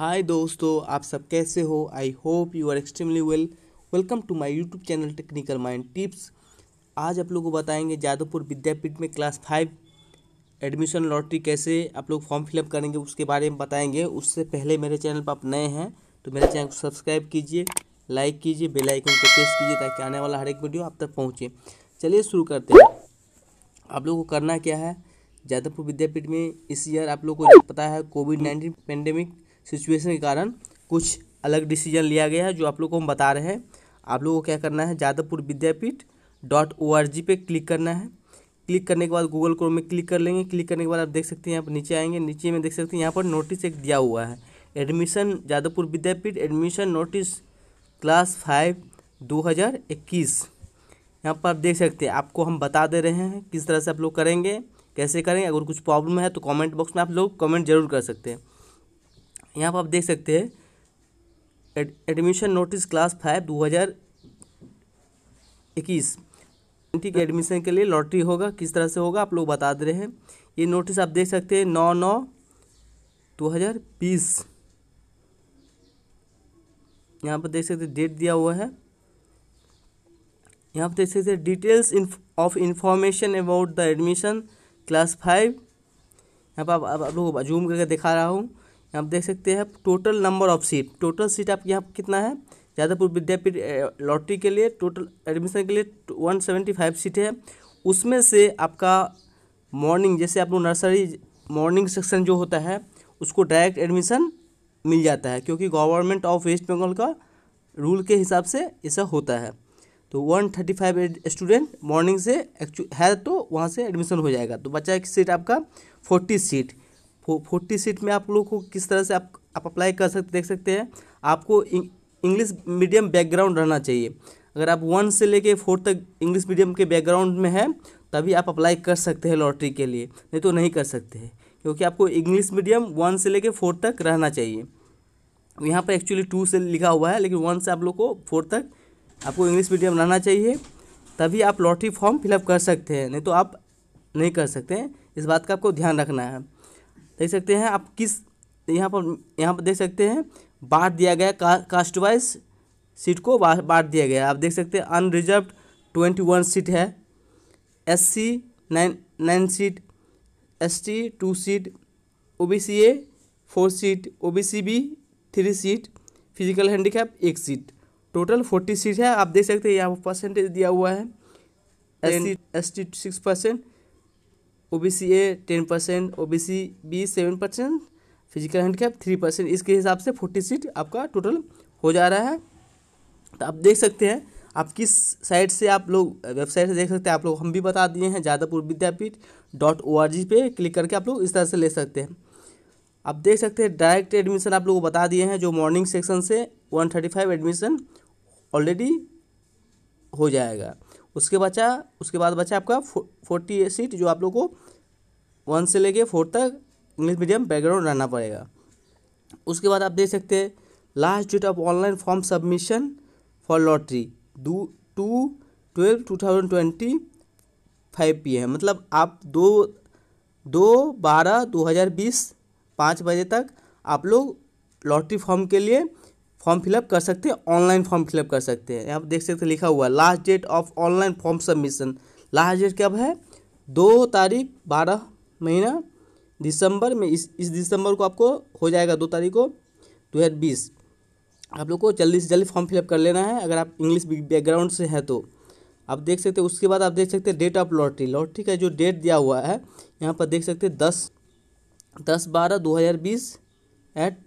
हाय दोस्तों आप सब कैसे हो I hope you are extremely well welcome to my YouTube channel Technical Mind Tips आज आप लोग को बताएंगे जादवपुर विद्यापीठ में क्लास फाइव एडमिशन लॉटरी कैसे आप लोग फॉर्म फिलअप करेंगे उसके बारे में बताएंगे उससे पहले मेरे चैनल पर आप नए हैं तो मेरे चैनल को सब्सक्राइब कीजिए लाइक कीजिए बेलाइकन को प्रेस कीजिए ताकि आने वाला हर एक वीडियो आप तक पहुँचे चलिए शुरू करते हैं आप लोगों को करना क्या है जादवपुर विद्यापीठ में इस ईयर आप लोग को पता है कोविड नाइन्टीन पेंडेमिक सिचुएशन के कारण कुछ अलग डिसीजन लिया गया है जो आप लोग को हम बता रहे हैं आप लोगों को क्या करना है Jadavpur Vidyapith dot O R G पे क्लिक करना है क्लिक करने के बाद गूगल क्रोम में क्लिक कर लेंगे क्लिक करने के बाद आप देख सकते हैं यहाँ पर नीचे आएंगे नीचे में देख सकते हैं यहाँ पर नोटिस एक दिया हुआ है admission Jadavpur Vidyapith admission notice class five दो हज़ार इक्कीस यहाँ पर आप देख सकते हैं आपको हम बता दे रहे हैं किस तरह से आप लोग करेंगे कैसे करेंगे अगर कुछ प्रॉब्लम है तो कॉमेंट बॉक्स में आप लोग कॉमेंट जरूर कर सकते हैं यहाँ पर आप देख सकते हैं एडमिशन नोटिस क्लास फाइव दो हज़ार इक्कीस ठीक एडमिशन के लिए लॉटरी होगा किस तरह से होगा आप लोग बता दे रहे हैं ये नोटिस आप देख सकते हैं नौ नौ दो हज़ार बीस यहाँ पर देख सकते हैं डेट दिया हुआ है यहाँ पर देख सकते हैं details of information about the admission class five यहाँ पर आप, लोग जूम करके दिखा रहा हूँ आप देख सकते हैं total number of seat total seat आपके यहाँ कितना है यादवपुर विद्यापीठ लॉटरी के लिए टोटल एडमिशन के लिए वन सेवेंटी फाइव सीट है उसमें से आपका मॉर्निंग जैसे आप लोग नर्सरी मॉर्निंग सेक्शन जो होता है उसको डायरेक्ट एडमिशन मिल जाता है क्योंकि गवर्नमेंट ऑफ वेस्ट बंगाल का रूल के हिसाब से ऐसा होता है तो one thirty five student morning से एक्चुअल है तो वहाँ से एडमिशन हो जाएगा तो बचा एक सीट आपका फोर्टी सीट फोर्टी सीट में आप लोग को किस तरह से आप आप अप्लाई कर सकते देख सकते हैं आपको इंग्लिश मीडियम बैकग्राउंड रहना चाहिए अगर आप वन से लेके फोर्थ तक इंग्लिश मीडियम के बैकग्राउंड में है तभी आप अप्लाई कर सकते हैं लॉटरी के लिए नहीं तो नहीं कर सकते हैं क्योंकि आपको इंग्लिश मीडियम वन से लेके फोर्थ तक रहना चाहिए यहाँ पर एक्चुअली टू से लिखा हुआ है लेकिन वन से आप लोग को फोर्थ तक आपको इंग्लिश मीडियम रहना चाहिए तभी आप लॉटरी फॉर्म फिलअप कर सकते हैं नहीं तो आप नहीं कर सकते हैं इस बात का आपको ध्यान रखना है देख सकते हैं आप किस यहाँ पर यहाँ पर देख सकते हैं बांट दिया गया का, कास्ट वाइज सीट को बांट दिया गया आप देख सकते हैं अनरिजर्व ट्वेंटी वन सीट है S C nine nine seat S T two seat O B C A four seat O B C B three seat physical handicap एक सीट टोटल फोर्टी सीट है आप देख सकते हैं यहाँ पर percentage दिया हुआ है S T six percent O B C A ten percent O B C B seven percent physical handicap three percent इसके हिसाब से फोर्टी सीट आपका टोटल हो जा रहा है तो आप देख सकते हैं आप किस साइट से आप लोग वेबसाइट से देख सकते हैं आप लोग हम भी बता दिए हैं Jadavpur Vidyapith dot O R G पे क्लिक करके आप लोग इस तरह से ले सकते हैं आप देख सकते हैं डायरेक्ट एडमिशन आप लोगों को बता दिए हैं जो मॉर्निंग सेक्शन से one thirty five admission already हो जाएगा उसके बचा उसके बाद बचा आपका फोर्टी एट सीट जो आप लोग को वन से लेके फोर तक इंग्लिश मीडियम बैकग्राउंड रहना पड़ेगा उसके बाद आप देख सकते हैं last date of online form submission for lottery two two twelve two thousand twenty five P M मतलब आप दो दो बारह दो हज़ार बीस पाँच बजे तक आप लोग लॉटरी फॉर्म के लिए फॉर्म फिलअप कर सकते हैं ऑनलाइन फॉर्म फिलअप कर सकते हैं यहाँ पर देख सकते हैं लिखा हुआ last date of online form submission last date कब है दो तारीख बारह महीना दिसंबर में इस इस दिसंबर को आपको हो जाएगा दो तारीख को दो हज़ार बीस आप लोग को जल्दी से जल्दी फॉर्म फिलअप कर लेना है अगर आप इंग्लिश बैकग्राउंड से हैं तो आप देख सकते हैं उसके बाद आप देख सकते हैं डेट ऑफ लॉटरी लॉटरी का जो डेट दिया हुआ है यहाँ पर देख सकते हैं दस दस बारह दो हज़ार बीस एट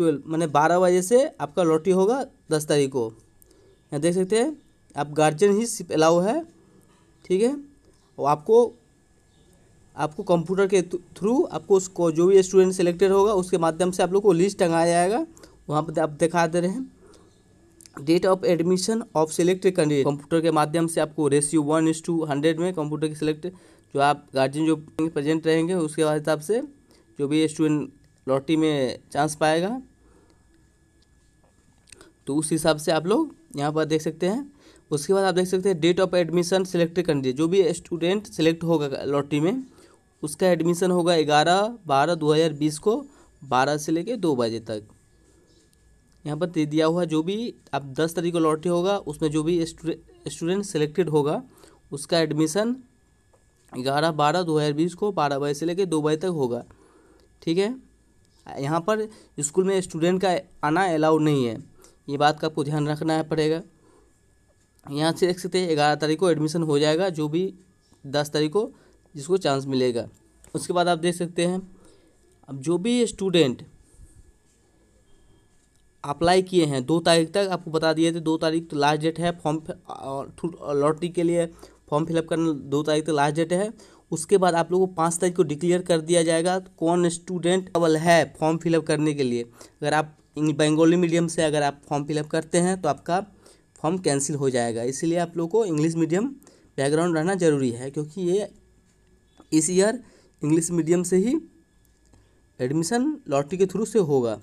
ट्वेल्व मैंने बारह बजे से आपका लॉटरी होगा दस तारीख को यहाँ देख सकते हैं आप गार्जियन ही सिर्फ अलाउ है ठीक है और आपको आपको कंप्यूटर के थ्रू आपको उसको जो भी स्टूडेंट सेलेक्टेड होगा उसके माध्यम से आप लोग को लिस्ट टंगाया जाएगा वहाँ पर आप दिखा दे रहे हैं date of admission of selected candidate computer के माध्यम से आपको ratio one is to hundred में कंप्यूटर के सिलेक्ट जो आप गार्जियन जो प्रेजेंट रहेंगे उसके हिसाब से जो भी स्टूडेंट लॉटरी में चांस पाएगा तो उस हिसाब से आप लोग यहाँ पर देख सकते हैं उसके बाद आप देख सकते हैं डेट ऑफ एडमिशन सिलेक्ट कर दिए जो भी स्टूडेंट सेलेक्ट होगा लॉटरी में उसका एडमिशन होगा ग्यारह बारह दो हज़ार बीस को बारह से लेकर दो बजे तक यहाँ पर दे दिया हुआ जो भी आप दस तारीख को लॉटरी होगा उसमें जो भी स्टूडेंट सेलेक्टेड होगा उसका एडमिशन ग्यारह बारह दो हज़ार बीस को बारह बजे से लेकर दो बजे तक होगा ठीक है यहाँ पर स्कूल में स्टूडेंट का आना अलाउड नहीं है ये बात का आपको ध्यान रखना पड़ेगा यहाँ से देख सकते हैं ग्यारह तारीख को एडमिशन हो जाएगा जो भी दस तारीख को जिसको चांस मिलेगा उसके बाद आप देख सकते हैं अब जो भी स्टूडेंट अप्लाई किए हैं दो तारीख तक आपको बता दिए थे दो तारीख तो लास्ट डेट है फॉर्म लॉटरी के लिए फॉर्म फिलअप करना दो तारीख तक लास्ट डेट है उसके बाद आप लोगों को पाँच तारीख को डिक्लेयर कर दिया जाएगा कौन स्टूडेंट अवल है फॉर्म फिलअप करने के लिए अगर आप बंगाली मीडियम से अगर आप फॉर्म फिलअप करते हैं तो आपका फॉर्म कैंसिल हो जाएगा इसीलिए आप लोग को इंग्लिश मीडियम बैकग्राउंड रहना ज़रूरी है क्योंकि ये इस ईयर इंग्लिश मीडियम से ही एडमिशन लॉटरी के थ्रू से होगा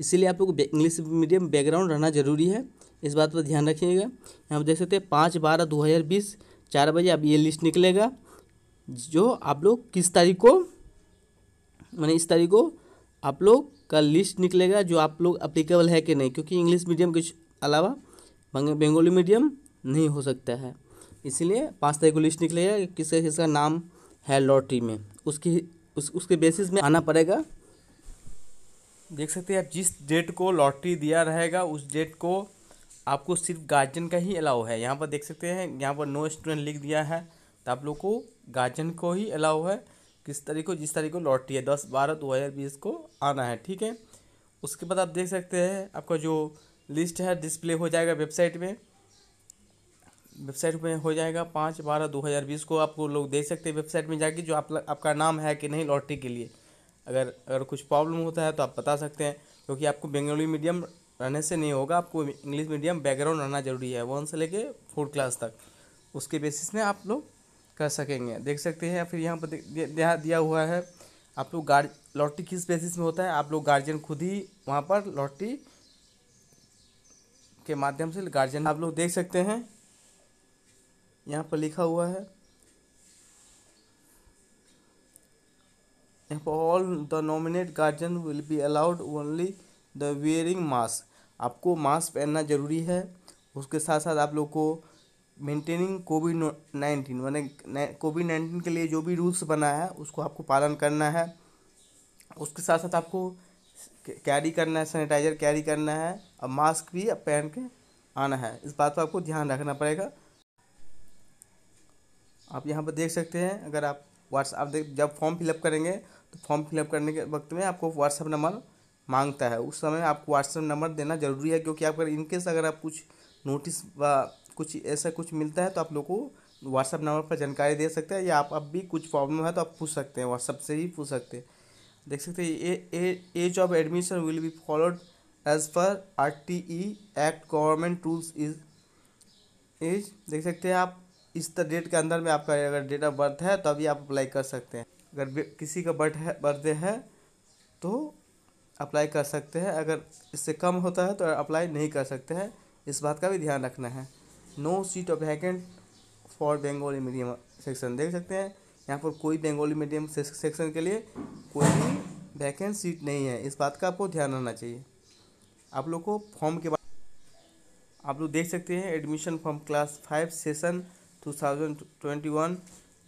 इसीलिए आप लोग इंग्लिश मीडियम बैकग्राउंड रहना ज़रूरी है इस बात पर ध्यान रखिएगा यहाँ पर देख सकते हैं पाँच बारह दो हज़ार बीस चार बजे अब ये लिस्ट निकलेगा जो आप लोग किस तारीख को मैंने इस तारीख को आप लोग का लिस्ट निकलेगा जो आप लोग अप्लीकेबल है कि नहीं क्योंकि इंग्लिश मीडियम के अलावा बंगाली मीडियम नहीं हो सकता है इसीलिए पाँच तारीख को लिस्ट निकलेगा किसका किसका नाम है लॉटरी में उसकी उस उसके बेसिस में आना पड़ेगा देख सकते हैं आप जिस डेट को लॉटरी दिया रहेगा उस डेट को आपको सिर्फ गार्जियन का ही अलाउ है यहाँ पर देख सकते हैं यहाँ पर नो स्टूडेंट लिख दिया है तो आप लोग को गार्जियन को ही अलाउ है किस तारीख को जिस तारीख को लॉटरी है दस बारह दो हज़ार बीस को आना है ठीक है उसके बाद आप देख सकते हैं आपका जो लिस्ट है डिस्प्ले हो जाएगा वेबसाइट में वेबसाइट में हो जाएगा पाँच बारह दो हज़ार बीस को आपको लोग देख सकते हैं वेबसाइट में जाके जो आप आपका नाम है कि नहीं लॉटरी के लिए अगर अगर कुछ प्रॉब्लम होता है तो आप बता सकते हैं क्योंकि आपको बंगाली मीडियम रहने से नहीं होगा आपको इंग्लिश मीडियम बैकग्राउंड रहना ज़रूरी है वन से लेके फोर्थ क्लास तक उसके बेसिस में आप लोग कर सकेंगे देख सकते हैं फिर यहाँ पर दिया, दिया हुआ है आप लोग गार्ड लॉटरी किस बेसिस में होता है आप लोग गार्जियन खुद ही वहाँ पर लॉटरी के माध्यम से गार्जियन आप लोग देख सकते हैं यहाँ पर लिखा हुआ है यहाँ पर all the nominate guardian will be allowed only the wearing mask आपको मास्क पहनना ज़रूरी है उसके साथ साथ आप लोग को मेंटेनिंग कोविड नाइन्टीन मैंने कोविड नाइन्टीन के लिए जो भी रूल्स बना है उसको आपको पालन करना है उसके साथ साथ आपको कैरी करना है सैनिटाइज़र कैरी करना है और मास्क भी पहन के आना है इस बात पर आपको ध्यान रखना पड़ेगा आप यहाँ पर देख सकते हैं अगर आप व्हाट्सअप देख जब फॉर्म फिलअप करेंगे तो फॉर्म फिलअप करने के वक्त में आपको व्हाट्सअप नंबर मांगता है उस समय आपको व्हाट्सअप नंबर देना ज़रूरी है क्योंकि आप अगर इनकेस अगर आप कुछ नोटिस कुछ ऐसा कुछ मिलता है तो आप लोग को व्हाट्सअप नंबर पर जानकारी दे सकते हैं या आप अब भी कुछ प्रॉब्लम है तो आप पूछ सकते हैं व्हाट्सअप से ही पूछ सकते हैं देख सकते हैं age of admission will be followed as per R T E act government tools is age देख सकते हैं आप इस डेट के अंदर में आपका अगर डेट ऑफ बर्थ है तो अभी आप अप्लाई कर सकते हैं अगर किसी का बर्थ है बर्थडे है तो अप्लाई कर सकते हैं अगर इससे कम होता है तो अप्लाई नहीं कर सकते हैं इस बात का भी ध्यान रखना है no seat of vacant for Bengali medium section देख सकते हैं यहाँ पर कोई बेंगोली मीडियम सेक्शन के लिए कोई भी वैकेंट सीट नहीं है इस बात का आपको ध्यान रखना चाहिए आप लोग को फॉर्म के बाद आप लोग देख सकते हैं admission form class five session two thousand twenty one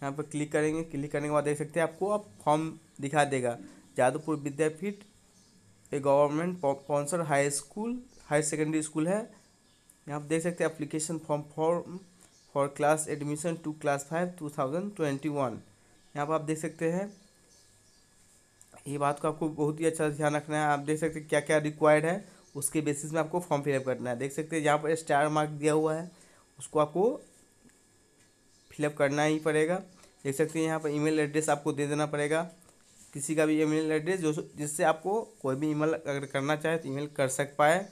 यहाँ पर क्लिक करेंगे क्लिक करने के बाद देख सकते हैं आपको आप फॉर्म दिखा देगा Jadavpur Vidyapith a government sponsor high school higher secondary school है यहाँ आप देख सकते हैं application form form for class admission to class five two thousand twenty one यहाँ पर आप देख सकते हैं ये बात को आपको बहुत ही अच्छा ध्यान रखना है आप देख सकते हैं क्या क्या रिक्वायर्ड है उसके बेसिस में आपको फॉर्म फिलअप करना है देख सकते हैं यहाँ पर स्टार मार्क दिया हुआ है उसको आपको फिलअप करना ही पड़ेगा देख सकते हैं यहाँ पर ईमेल एड्रेस आपको दे देना पड़ेगा किसी का भी ईमेल एड्रेस जो जिससे आपको कोई भी ईमेल अगर करना चाहे तो ईमेल कर सक पाए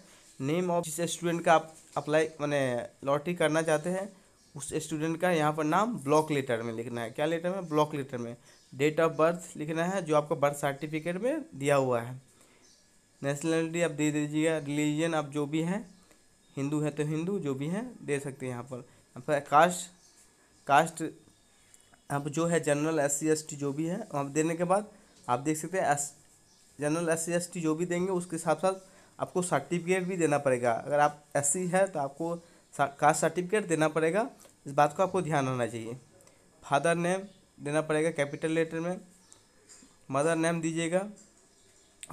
नेम ऑफ जिस स्टूडेंट का आप अप्लाई मैंने लॉटरी करना चाहते हैं उस स्टूडेंट का यहाँ पर नाम ब्लॉक लेटर में लिखना है क्या लेटर में ब्लॉक लेटर में डेट ऑफ बर्थ लिखना है जो आपका बर्थ सर्टिफिकेट में दिया हुआ है नेशनलिटी आप दे दीजिएगा रिलीजन आप जो भी हैं हिंदू है तो हिंदू जो भी हैं दे सकते हैं यहाँ पर आपका कास्ट कास्ट आप जो है general S C S T जो भी है वहाँ देने के बाद आप देख सकते हैं as general S C S T जो भी देंगे उसके साथ साथ आपको सर्टिफिकेट भी देना पड़ेगा अगर आप एस है तो आपको कास्ट सर्टिफिकेट देना पड़ेगा इस बात को आपको ध्यान रखना चाहिए फादर नेम देना पड़ेगा कैपिटल लेटर में मदर नेम दीजिएगा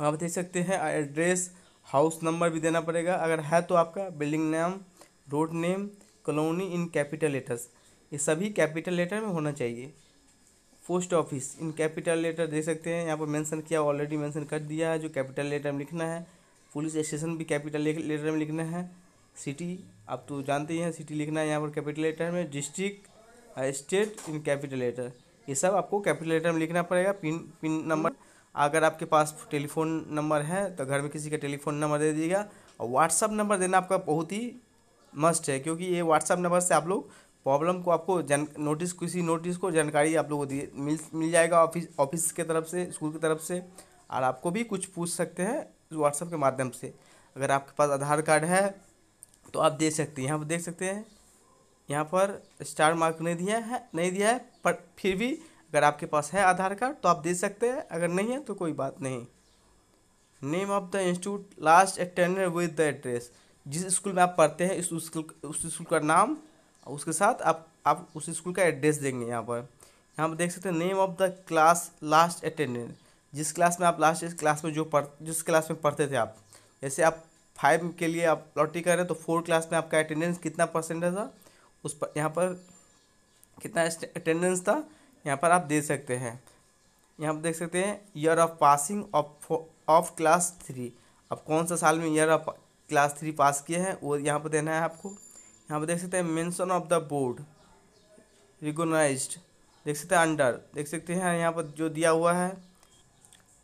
आप देख सकते हैं एड्रेस हाउस नंबर भी देना पड़ेगा अगर है तो आपका building name road name colony in capital letters ये सभी कैपिटल लेटर में होना चाहिए post office in capital letter देख सकते हैं यहाँ पर मेंशन किया ऑलरेडी मेंशन कर दिया है जो कैपिटल लेटर में लिखना है पुलिस स्टेशन भी कैपिटल लेटर में लिखना है सिटी आप तो जानते ही हैं सिटी लिखना है यहाँ पर कैपिटल लेटर में district state in capital letter ये सब आपको कैपिटल लेटर में लिखना पड़ेगा पिन पिन नंबर अगर आपके पास टेलीफोन नंबर है तो घर में किसी का टेलीफोन नंबर दे दीजिएगा और व्हाट्सअप नंबर देना आपका बहुत ही मस्ट है क्योंकि ये व्हाट्सअप नंबर से आप लोग प्रॉब्लम को आपको जन नोटिस किसी नोटिस को जानकारी आप लोगों को मिल मिल जाएगा ऑफिस ऑफिस के तरफ से स्कूल की तरफ से और आपको भी कुछ पूछ सकते हैं व्हाट्सएप के माध्यम से अगर आपके पास आधार कार्ड है तो आप दे सकते हैं यहाँ पर देख सकते हैं यहाँ पर स्टार मार्क नहीं दिया है नहीं दिया है पर फिर भी अगर आपके पास है आधार कार्ड तो आप दे सकते हैं अगर नहीं है तो कोई बात नहीं name of the institute last attender with the address जिस स्कूल में आप पढ़ते हैं इस स्कूल उस स्कूल का नाम और उसके साथ आप आप उस स्कूल का एड्रेस देंगे यहाँ पर यहाँ पर देख सकते हैं name of the class last attendant जिस क्लास में आप लास्ट क्लास में जो पढ़ जिस क्लास में पढ़ते थे आप जैसे आप फाइव के लिए आप लॉटरी कर रहे हैं तो फोर क्लास में आपका अटेंडेंस कितना परसेंटेज था उस पर यहाँ पर कितना अटेंडेंस था यहाँ पर आप दे सकते हैं यहाँ पर देख सकते हैं year of passing of of class three आप कौन सा साल में year of class three pass किए हैं वो यहाँ पर देना है आपको यहाँ पर देख सकते हैं mention of the board recognize देख सकते हैं अंडर देख सकते हैं यहाँ पर जो दिया हुआ है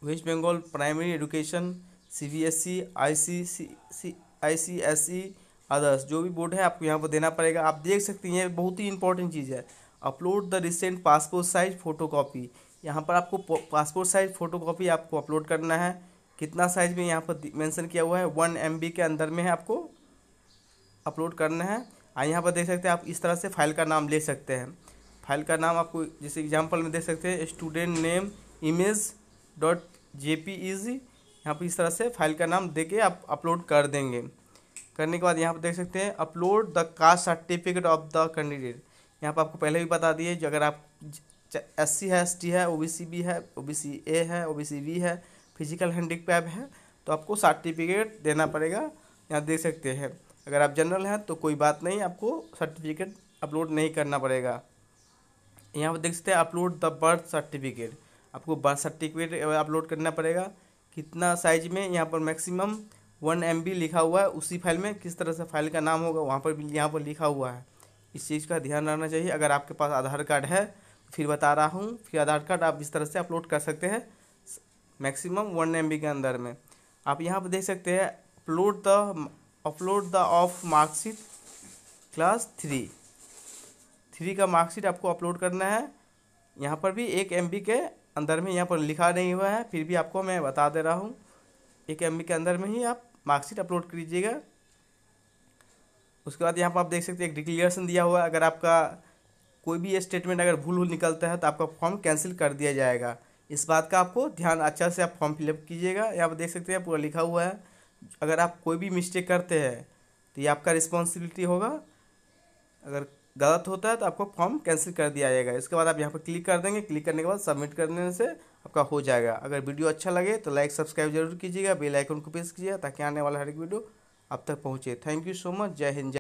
West Bengal primary education C B S E I C C I C S E others जो भी बोर्ड है आपको यहाँ पर देना पड़ेगा आप देख सकते हैं बहुत ही इंपॉर्टेंट चीज़ है upload the recent passport size photo copy यहाँ पर आपको पासपोर्ट साइज फ़ोटो कापी आपको अपलोड करना है कितना साइज़ में यहाँ पर मेंशन किया हुआ है वन एम के अंदर में है आपको अपलोड करना है और यहाँ पर देख सकते हैं आप इस तरह से फाइल का नाम ले सकते हैं फाइल का नाम आपको जैसे एग्जाम्पल में देख सकते हैं student name image dot J P G यहाँ पर इस तरह से फाइल का नाम दे के आप अपलोड कर देंगे करने के बाद यहाँ पर देख सकते हैं upload the caste certificate of the candidate यहाँ पर आपको पहले भी बता दिए जो अगर आप एस सी है एस टी है ओ बी सी बी है ओ बी सी ए है ओ बी सी बी है फिजिकल हैंडीकैप है तो आपको सर्टिफिकेट देना पड़ेगा यहाँ देख सकते हैं अगर आप जनरल हैं तो कोई बात नहीं आपको सर्टिफिकेट अपलोड नहीं करना पड़ेगा यहाँ पर देख सकते हैं अपलोड द बर्थ सर्टिफिकेट आपको बर्थ सर्टिफिकेट अपलोड करना पड़ेगा कितना साइज में यहाँ पर मैक्सिमम वन एम लिखा हुआ है उसी फाइल में किस तरह से फाइल का नाम होगा वहाँ पर भी यहाँ पर लिखा हुआ है इस चीज़ का ध्यान रखना चाहिए अगर आपके पास आधार कार्ड है फिर बता रहा हूँ फिर आधार कार्ड आप इस तरह से अपलोड कर सकते हैं मैक्सिमम वन एम के अंदर में आप यहाँ पर देख सकते हैं upload the upload the of marksheet class three three का मार्कशीट आपको अपलोड करना है यहाँ पर भी एक एम के अंदर में यहाँ पर लिखा नहीं हुआ है फिर भी आपको मैं बता दे रहा हूँ एक एम के अंदर में ही आप मार्कशीट अपलोड कीजिएगा उसके बाद यहाँ पर आप देख सकते हैं एक डिक्लेरेशन दिया हुआ है अगर आपका कोई भी स्टेटमेंट अगर भूल भूल निकलता है तो आपका फॉर्म कैंसिल कर दिया जाएगा इस बात का आपको ध्यान अच्छा से आप फॉर्म फिलअप कीजिएगा यहाँ पर देख सकते हैं पूरा लिखा हुआ है अगर आप कोई भी मिस्टेक करते हैं तो ये आपका रिस्पॉन्सिबिलिटी होगा अगर गलत होता है तो आपको फॉर्म कैंसिल कर दिया जाएगा इसके बाद आप यहाँ पर क्लिक कर देंगे क्लिक करने के बाद सबमिट कर देने से आपका हो जाएगा अगर वीडियो अच्छा लगे तो लाइक सब्सक्राइब जरूर कीजिएगा बेल आइकन को प्रेस कीजिएगा ताकि आने वाला हर एक वीडियो आप तक पहुँचे थैंक यू सो मच जय हिंद